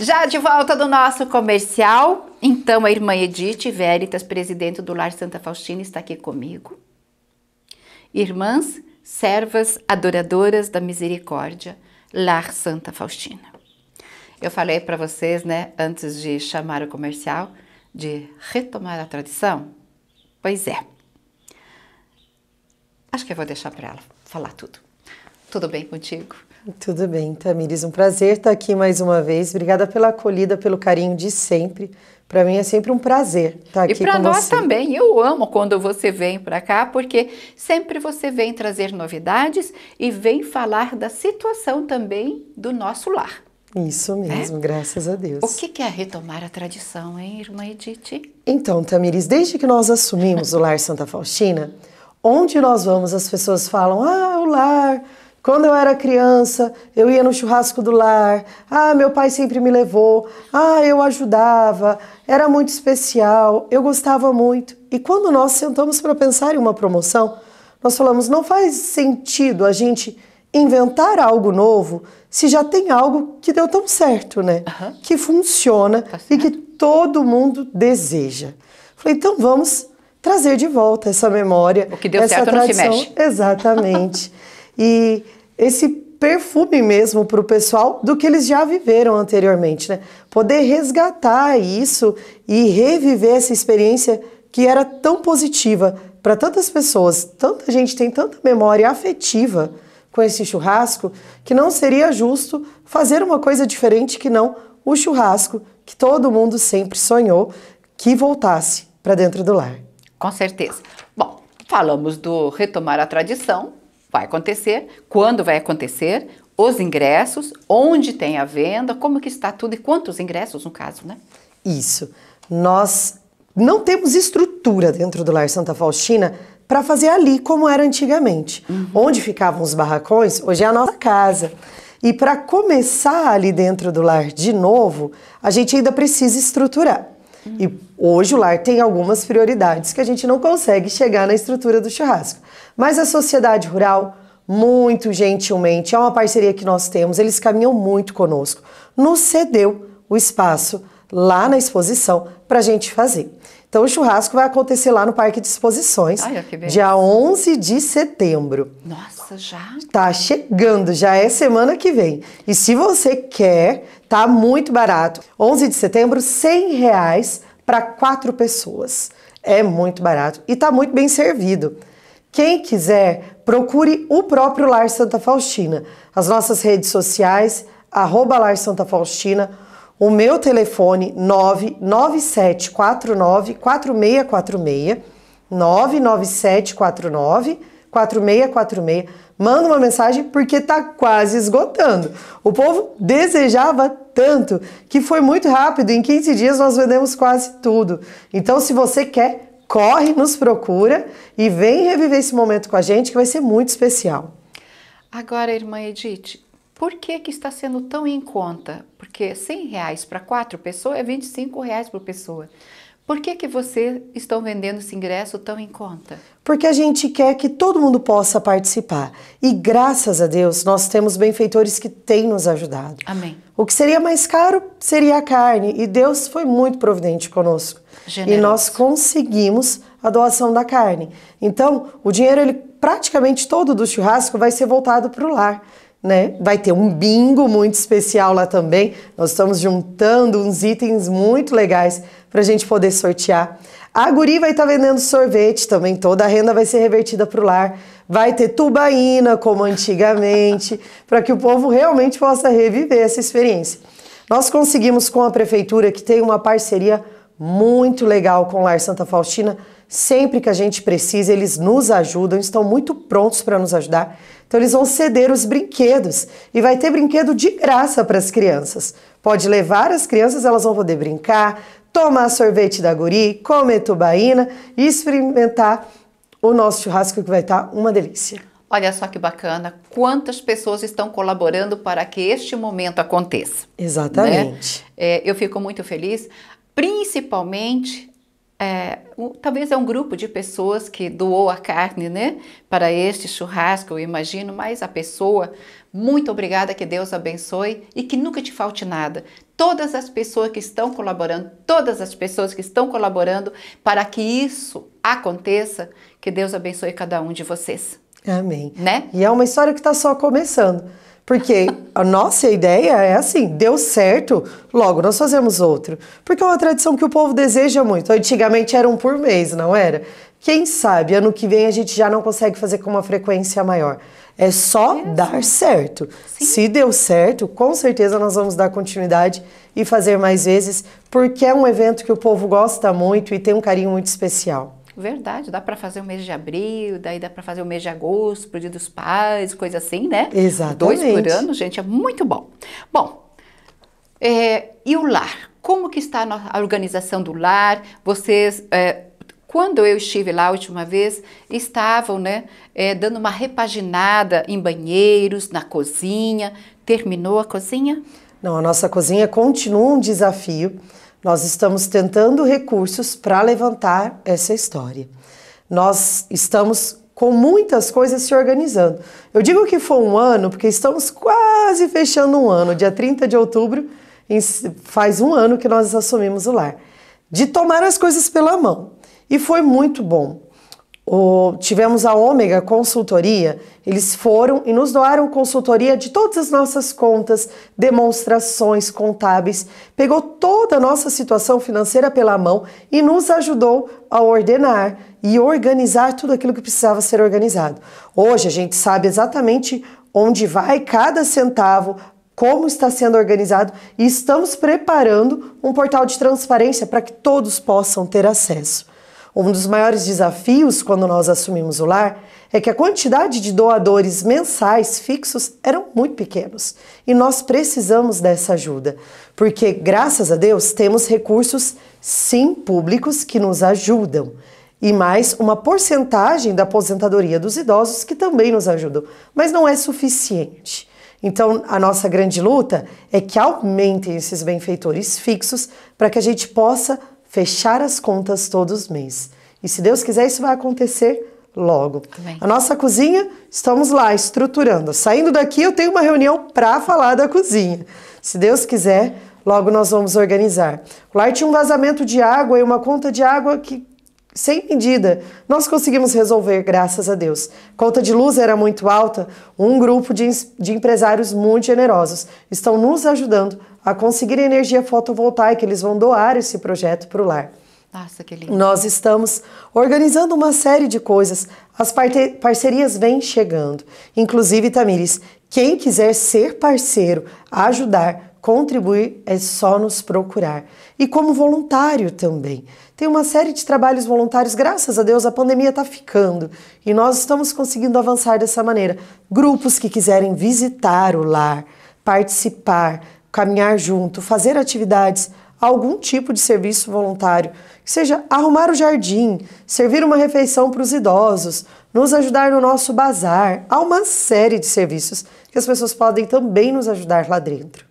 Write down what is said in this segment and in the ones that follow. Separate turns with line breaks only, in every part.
Já de volta do nosso comercial, então a irmã Edith Veritas, presidente do Lar Santa Faustina, está aqui comigo. Irmãs, servas, adoradoras da misericórdia, Lar Santa Faustina. Eu falei para vocês, né, antes de chamar o comercial, de retomar a tradição. Pois é. Acho que eu vou deixar para ela falar tudo.
Tudo bem contigo? Tudo bem, Tamires, um prazer estar aqui mais uma vez. Obrigada pela acolhida, pelo carinho de sempre. Para mim é sempre um prazer estar aqui com você. E para nós também.
Eu amo quando você vem para cá, porque sempre você vem trazer novidades e vem falar da situação também do nosso lar.
Isso né? mesmo, é? graças a Deus. O
que é retomar a tradição, hein, irmã Edith?
Então, Tamires, desde que nós assumimos o Lar Santa Faustina, onde nós vamos as pessoas falam, ah, o lar quando eu era criança, eu ia no churrasco do lar. Ah, meu pai sempre me levou. Ah, eu ajudava. Era muito especial. Eu gostava muito. E quando nós sentamos para pensar em uma promoção, nós falamos: não faz sentido a gente inventar algo novo se já tem algo que deu tão certo, né? Uhum. Que funciona tá e que todo mundo deseja. Falei: então vamos trazer de volta essa memória, o que deu essa certo tradição. Não se mexe. Exatamente. E esse perfume mesmo para o pessoal do que eles já viveram anteriormente, né? Poder resgatar isso e reviver essa experiência que era tão positiva para tantas pessoas. Tanta gente tem tanta memória afetiva com esse churrasco que não seria justo fazer uma coisa diferente que não o churrasco que todo mundo sempre sonhou que voltasse para dentro do lar. Com certeza.
Bom, falamos do retomar a tradição, vai acontecer, quando vai acontecer, os ingressos, onde tem a venda, como que está tudo e quantos ingressos no caso, né?
Isso. Nós não temos estrutura dentro do Lar Santa Faustina para fazer ali como era antigamente. Uhum. Onde ficavam os barracões, hoje é a nossa casa. E para começar ali dentro do lar de novo, a gente ainda precisa estruturar. E hoje o lar tem algumas prioridades que a gente não consegue chegar na estrutura do churrasco. Mas a sociedade rural, muito gentilmente, é uma parceria que nós temos, eles caminham muito conosco, nos cedeu o espaço lá na exposição para a gente fazer. Então o churrasco vai acontecer lá no Parque de Exposições, dia 11 de setembro.
Nossa, já?
Tá chegando, já é semana que vem. E se você quer Tá muito barato. 11 de setembro, 100 reais para quatro pessoas. É muito barato e tá muito bem servido. Quem quiser, procure o próprio Lar Santa Faustina. As nossas redes sociais, arroba Lar Santa Faustina, o meu telefone 997494646, 4646 manda uma mensagem porque tá quase esgotando. O povo desejava tanto que foi muito rápido, em 15 dias nós vendemos quase tudo. Então, se você quer, corre, nos procura e vem reviver esse momento com a gente que vai ser muito especial.
Agora, irmã Edith, por que, que está sendo tão em conta? Porque 100 reais para quatro pessoas é 25 reais por pessoa. Por que, que você estão vendendo esse ingresso tão em conta?
Porque a gente quer que todo mundo possa participar. E graças a Deus, nós temos benfeitores que têm nos ajudado. Amém. O que seria mais caro seria a carne, e Deus foi muito providente conosco. Generoso. E nós conseguimos a doação da carne. Então, o dinheiro ele praticamente todo do churrasco vai ser voltado para o lar né? Vai ter um bingo muito especial lá também. Nós estamos juntando uns itens muito legais para a gente poder sortear. A Guri vai estar tá vendendo sorvete também, toda a renda vai ser revertida para o lar. Vai ter tubaína, como antigamente, para que o povo realmente possa reviver essa experiência. Nós conseguimos com a prefeitura, que tem uma parceria muito legal com o Lar Santa Faustina, sempre que a gente precisa, eles nos ajudam, estão muito prontos para nos ajudar. Então eles vão ceder os brinquedos e vai ter brinquedo de graça para as crianças. Pode levar as crianças, elas vão poder brincar, tomar sorvete da guri, comer tubaína e experimentar o nosso churrasco que vai estar tá uma delícia.
Olha só que bacana, quantas pessoas estão colaborando para que este momento aconteça.
Né? Exatamente. Né?
É, eu fico muito feliz, principalmente é, o, talvez é um grupo de pessoas que doou a carne, né, para este churrasco, eu imagino, mas a pessoa, muito obrigada, que Deus abençoe e que nunca te falte nada. Todas as pessoas que estão colaborando, todas as pessoas que estão colaborando para que isso aconteça, que Deus abençoe cada um de vocês.
Amém. Né? E é uma história que está só começando. Porque a nossa ideia é assim: deu certo, logo nós fazemos outro. Porque é uma tradição que o povo deseja muito. Antigamente era um por mês, não era? Quem sabe ano que vem a gente já não consegue fazer com uma frequência maior. É só é dar certo. Sim. Se deu certo, com certeza nós vamos dar continuidade e fazer mais vezes, porque é um evento que o povo gosta muito e tem um carinho muito especial.
Verdade, dá para fazer o mês de abril, daí dá para fazer o mês de agosto, pro Dia dos Pais, coisa assim, né? Exatamente. Dois por ano, gente, é muito bom. Bom, é, e o lar? Como que está a organização do lar? Vocês... É, quando eu estive lá a última vez, estavam né, é, dando uma repaginada em banheiros, na cozinha. Terminou a cozinha?
Não, a nossa cozinha continua um desafio. Nós estamos tentando recursos para levantar essa história. Nós estamos com muitas coisas se organizando. Eu digo que foi um ano porque estamos quase fechando um ano. Dia 30 de outubro faz um ano que nós assumimos o lar. De tomar as coisas pela mão. E foi muito bom. O, tivemos a Ômega Consultoria, eles foram e nos doaram consultoria de todas as nossas contas, demonstrações contábeis, pegou toda a nossa situação financeira pela mão e nos ajudou a ordenar e organizar tudo aquilo que precisava ser organizado. Hoje a gente sabe exatamente onde vai cada centavo, como está sendo organizado e estamos preparando um portal de transparência para que todos possam ter acesso. Um dos maiores desafios quando nós assumimos o lar é que a quantidade de doadores mensais fixos eram muito pequenos e nós precisamos dessa ajuda, porque graças a Deus temos recursos sim públicos que nos ajudam e mais uma porcentagem da aposentadoria dos idosos que também nos ajudam, mas não é suficiente. Então, a nossa grande luta é que aumentem esses benfeitores fixos para que a gente possa fechar as contas todos os meses. E se Deus quiser, isso vai acontecer logo. A nossa cozinha, estamos lá estruturando. Saindo daqui, eu tenho uma reunião para falar da cozinha. Se Deus quiser, logo nós vamos organizar. O lar tinha um vazamento de água e uma conta de água que sem medida, nós conseguimos resolver, graças a Deus. Conta de luz era muito alta, um grupo de, de empresários muito generosos estão nos ajudando a conseguir energia fotovoltaica, eles vão doar esse projeto para o lar.
Nossa, que lindo.
Nós estamos organizando uma série de coisas. As parcerias vêm chegando. Inclusive, Tamires, quem quiser ser parceiro, ajudar, contribuir, é só nos procurar. E como voluntário também tem uma série de trabalhos voluntários, graças a Deus a pandemia está ficando e nós estamos conseguindo avançar dessa maneira. Grupos que quiserem visitar o lar, participar, caminhar junto, fazer atividades, algum tipo de serviço voluntário, que seja arrumar o jardim, servir uma refeição para os idosos, nos ajudar no nosso bazar. Há uma série de serviços que as pessoas podem também nos ajudar lá dentro.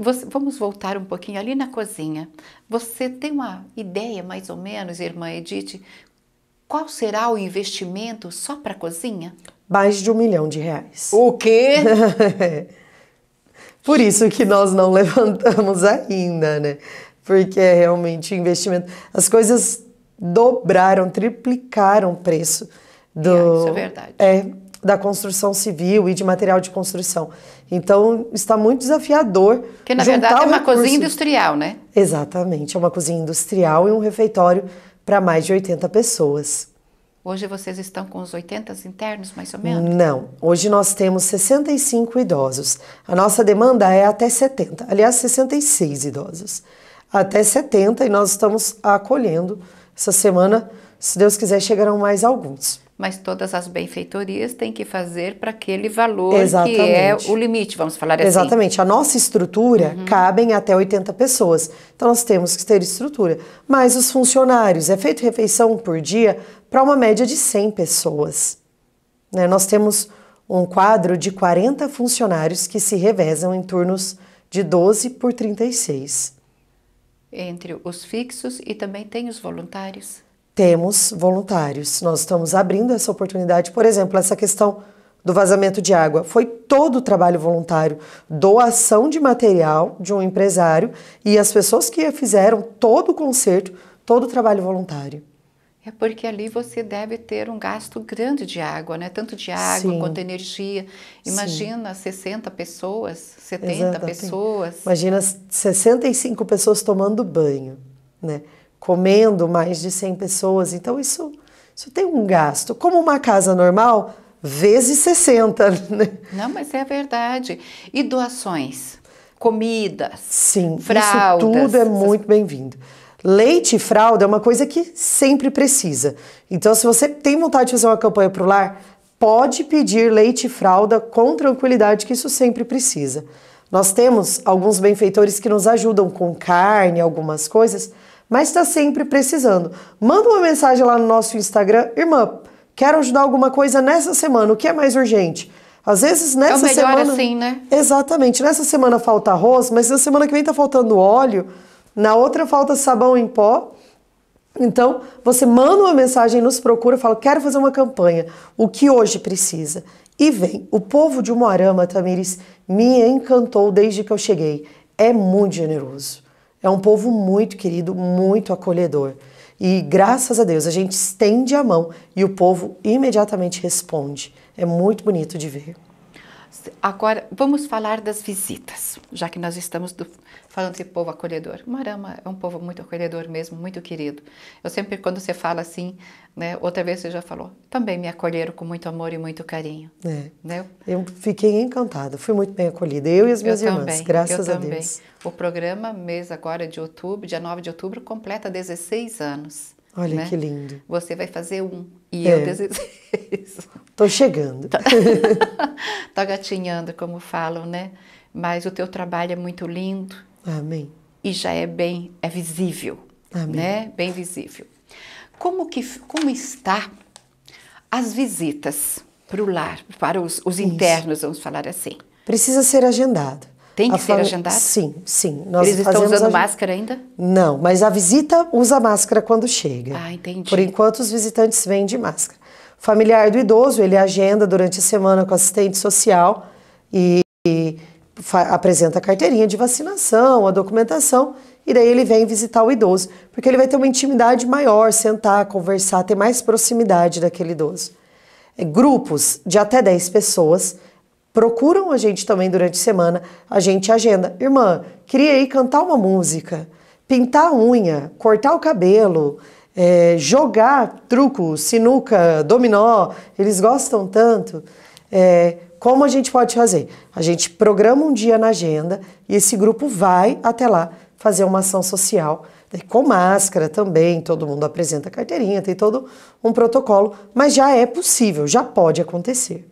Você, vamos voltar um pouquinho ali na cozinha. Você tem uma ideia, mais ou menos, irmã Edith, qual será o investimento só para a cozinha?
Mais de um milhão de reais. O quê? Por isso que nós não levantamos ainda, né? Porque é realmente investimento. As coisas dobraram, triplicaram o preço do. É, isso é verdade. É, da construção civil e de material de construção. Então, está muito desafiador. Que na verdade, é uma recurso. cozinha
industrial, né?
Exatamente, é uma cozinha industrial e um refeitório para mais de 80 pessoas.
Hoje vocês estão com os 80 internos, mais ou menos?
Não, hoje nós temos 65 idosos. A nossa demanda é até 70, aliás, 66 idosos. Até 70 e nós estamos acolhendo. Essa semana, se Deus quiser, chegarão mais alguns mas todas as benfeitorias têm que fazer para
aquele valor Exatamente. que é o limite, vamos falar assim. Exatamente.
A nossa estrutura uhum. cabem até 80 pessoas. Então nós temos que ter estrutura. Mas os funcionários, é feito refeição por dia para uma média de 100 pessoas. Né? Nós temos um quadro de 40 funcionários que se revezam em turnos de 12 por 36.
Entre os fixos e também tem os voluntários
temos voluntários. Nós estamos abrindo essa oportunidade, por exemplo, essa questão do vazamento de água. Foi todo o trabalho voluntário, doação de material de um empresário e as pessoas que fizeram todo o conserto, todo o trabalho voluntário.
É porque ali você deve ter um gasto grande de água, né? Tanto de água Sim. quanto energia. Imagina Sim. 60 pessoas, 70 pessoas.
Imagina 65 pessoas tomando banho, né? comendo mais de 100 pessoas. Então isso, isso tem um gasto. Como uma casa normal, vezes 60. Né?
Não, mas é verdade. E doações? Comidas?
Sim, fraldas, isso tudo é essas... muito bem-vindo. Leite e fralda é uma coisa que sempre precisa. Então, se você tem vontade de fazer uma campanha para o lar, pode pedir leite e fralda com tranquilidade, que isso sempre precisa. Nós temos alguns benfeitores que nos ajudam com carne, algumas coisas, mas está sempre precisando. Manda uma mensagem lá no nosso Instagram, irmã, quero ajudar alguma coisa nessa semana, o que é mais urgente? Às vezes nessa é semana. Assim, né? Exatamente. Nessa semana falta arroz, mas na semana que vem tá faltando óleo, na outra falta sabão em pó. Então, você manda uma mensagem, nos procura, fala: quero fazer uma campanha, o que hoje precisa. E vem, o povo de Moarama, Tamires, me encantou desde que eu cheguei. É muito generoso. É um povo muito querido, muito acolhedor. E graças a Deus, a gente estende a mão e o povo imediatamente responde. É muito bonito de ver.
Agora, vamos falar das visitas, já que nós estamos do, falando de povo acolhedor. Marama é um povo muito acolhedor mesmo, muito querido. Eu sempre, quando você fala assim, né, outra vez você já falou, também me acolheram com muito amor e muito carinho. É. Né?
Eu fiquei encantada, fui muito bem acolhida, eu e as minhas eu irmãs, também, graças eu a também.
Deus. O programa, mês agora de outubro, dia 9 de outubro, completa 16 anos.
Olha né? que lindo.
Você vai fazer um e é. eu desejo isso.
Estou chegando. Tá.
tá gatinhando, como falam, né? Mas o teu trabalho é muito lindo. Amém. E já é bem, é visível, Amém. né? Bem visível. Como que,
como está
as visitas para o lar, para os, os
internos, vamos falar assim? Precisa ser agendado.
Tem que a ser fam... agendado? Sim,
sim. Nós Eles estão usando a... máscara ainda? Não, mas a visita usa máscara quando chega. Ah, entendi. Por enquanto, os visitantes vêm de máscara. Familiar do idoso, ele agenda durante a semana com assistente social e, e apresenta a carteirinha de vacinação, a documentação, e daí ele vem visitar o idoso, porque ele vai ter uma intimidade maior, sentar, conversar, ter mais proximidade daquele idoso. É, grupos de até 10 pessoas procuram a gente também durante a semana, a gente agenda. Irmã, queria ir cantar uma música, pintar a unha, cortar o cabelo, é, jogar truco, sinuca, dominó, eles gostam tanto. É, como a gente pode fazer? A gente programa um dia na agenda e esse grupo vai até lá fazer uma ação social né, com máscara também, todo mundo apresenta carteirinha, tem todo um protocolo, mas já é possível, já pode acontecer.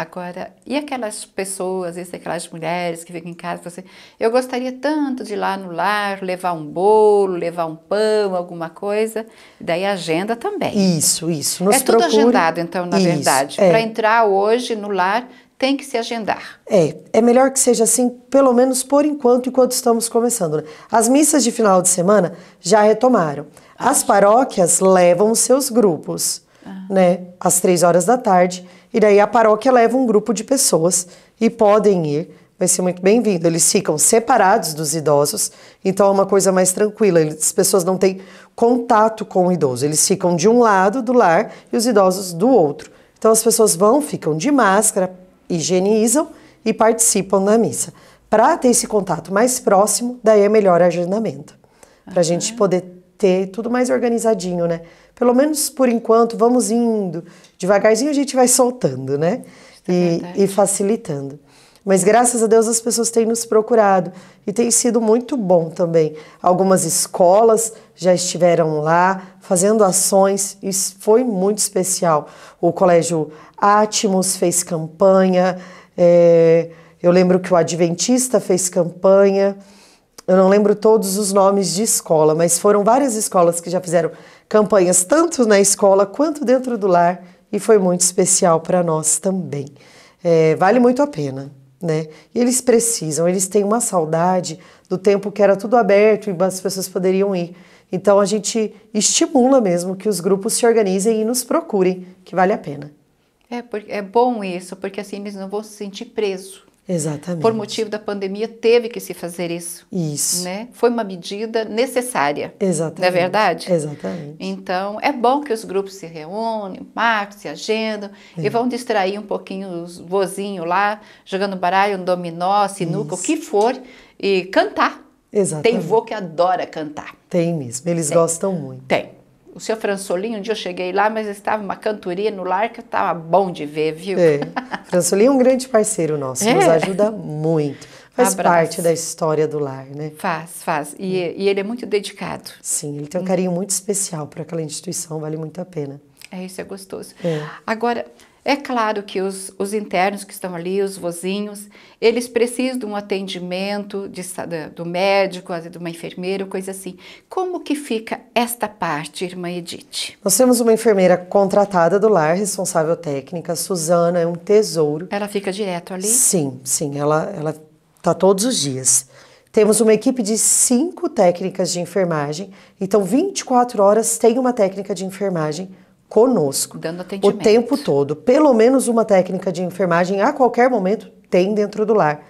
Agora, e aquelas pessoas, vezes, aquelas mulheres que ficam em casa, você, eu gostaria tanto de ir lá no lar, levar um bolo, levar um pão, alguma coisa. Daí agenda também. Isso,
isso. Nos é tudo agendado, então, na isso, verdade. É. Para
entrar hoje no lar, tem que se agendar.
É, é melhor que seja assim, pelo menos por enquanto, enquanto estamos começando. Né? As missas de final de semana já retomaram. As paróquias levam os seus grupos, ah. né? Às três horas da tarde e daí a paróquia leva um grupo de pessoas e podem ir. Vai ser muito bem-vindo. Eles ficam separados dos idosos, então é uma coisa mais tranquila. As pessoas não têm contato com o idoso. Eles ficam de um lado do lar e os idosos do outro. Então as pessoas vão, ficam de máscara, higienizam e participam da missa. Para ter esse contato mais próximo, daí é melhor agendamento. Para a gente poder ter tudo mais organizadinho, né? pelo menos por enquanto, vamos indo. Devagarzinho a gente vai soltando, né? É e, e, facilitando. Mas graças a Deus as pessoas têm nos procurado e tem sido muito bom também. Algumas escolas já estiveram lá fazendo ações, isso foi muito especial. O Colégio Atmos fez campanha, é, eu lembro que o Adventista fez campanha, eu não lembro todos os nomes de escola, mas foram várias escolas que já fizeram campanhas tanto na escola quanto dentro do lar e foi muito especial para nós também. É, vale muito a pena, né? E eles precisam, eles têm uma saudade do tempo que era tudo aberto e as pessoas poderiam ir. Então a gente estimula mesmo que os grupos se organizem e nos procurem, que vale a pena.
É, é bom isso, porque assim eles não vão se sentir presos.
Exatamente. Por motivo
da pandemia, teve que se fazer isso. Isso. Né? Foi uma medida necessária.
Exatamente. Não é verdade? Exatamente.
Então, é bom que os grupos se reúnem, marcam, se agendam é. e vão distrair um pouquinho os vozinhos lá, jogando baralho, um dominó, sinuca, isso. o que for, e cantar.
Exatamente. Tem vô
que adora cantar.
Tem mesmo, eles Tem. gostam muito.
Tem. O seu Fransolim, um dia eu cheguei lá, mas estava uma cantoria no lar que estava bom de ver, viu? É.
Fransolim é um grande parceiro nosso, é. nos ajuda muito. Faz Abraço. parte da história do lar, né?
Faz, faz. E, é. e ele é muito dedicado.
Sim, ele tem um carinho muito especial para aquela instituição, vale muito a pena.
É, isso é gostoso. É. Agora, é claro que os, os, internos que estão ali, os vozinhos, eles precisam de um atendimento de, do médico, de uma enfermeira, coisa assim. Como que fica esta parte, irmã Edith?
Nós temos uma enfermeira contratada do lar, responsável técnica, Suzana, é um tesouro.
Ela fica direto ali? Sim,
sim, ela ela tá todos os dias. Temos uma equipe de cinco técnicas de enfermagem, então 24 horas tem uma técnica de enfermagem conosco Dando o tempo todo. Pelo menos uma técnica de enfermagem a qualquer momento tem dentro do lar,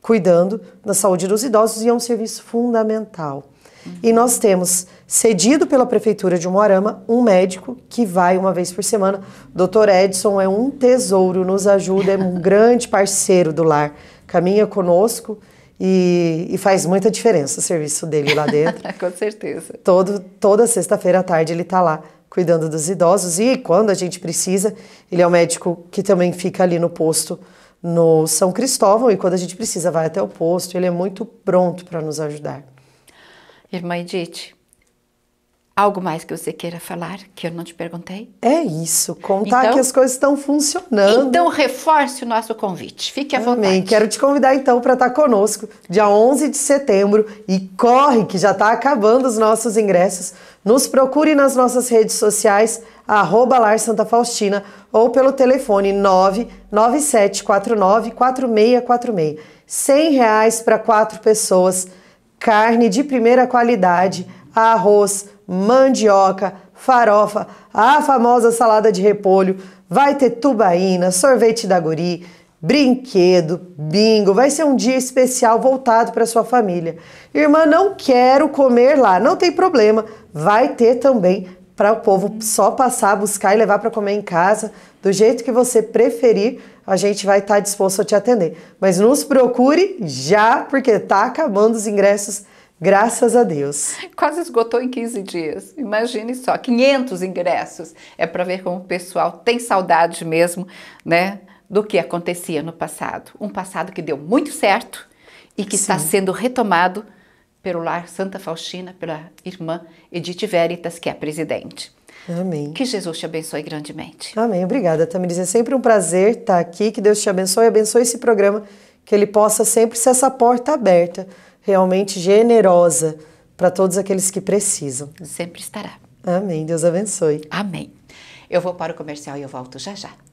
cuidando da saúde dos idosos e é um serviço fundamental. Uhum. E nós temos cedido pela prefeitura de Moarama um médico que vai uma vez por semana. Dr. Edson é um tesouro, nos ajuda, é um grande parceiro do lar, caminha conosco. E, e, faz muita diferença o serviço dele lá dentro. Com
certeza.
Todo, toda sexta-feira à tarde ele está lá cuidando dos idosos e quando a gente precisa, ele é o um médico que também fica ali no posto no São Cristóvão e quando a gente precisa vai até o posto, ele é muito pronto para nos ajudar.
Irmã Edith, Algo mais que você queira falar
que eu não te perguntei? É isso, contar então, que as coisas estão funcionando. Então reforce o nosso convite, fique à Amém. vontade. Quero te convidar então para estar tá conosco dia 11 de setembro e corre que já está acabando os nossos ingressos. Nos procure nas nossas redes sociais, arroba Lar Santa Faustina ou pelo telefone 997494646. 100 reais para quatro pessoas, carne de primeira qualidade, arroz, mandioca, farofa, a famosa salada de repolho, vai ter tubaína, sorvete da guri, brinquedo, bingo. Vai ser um dia especial voltado para sua família. Irmã, não quero comer lá, não tem problema. Vai ter também para o povo só passar, buscar e levar para comer em casa, do jeito que você preferir, a gente vai estar tá disposto a te atender. Mas nos procure já, porque tá acabando os ingressos Graças a Deus.
Quase esgotou em 15 dias. Imagine só, 500 ingressos. É para ver como o pessoal tem saudade mesmo, né, do que acontecia no passado. Um passado que deu muito certo e que Sim. está sendo retomado pelo lar Santa Faustina, pela irmã Edith Veritas, que é a presidente. Amém. Que Jesus te abençoe grandemente.
Amém. Obrigada, Tamiris. É sempre um prazer estar aqui. Que Deus te abençoe e abençoe esse programa. Que ele possa sempre ser essa porta aberta realmente generosa para todos aqueles que precisam. Sempre estará. Amém. Deus abençoe. Amém.
Eu vou para o comercial e eu volto já já.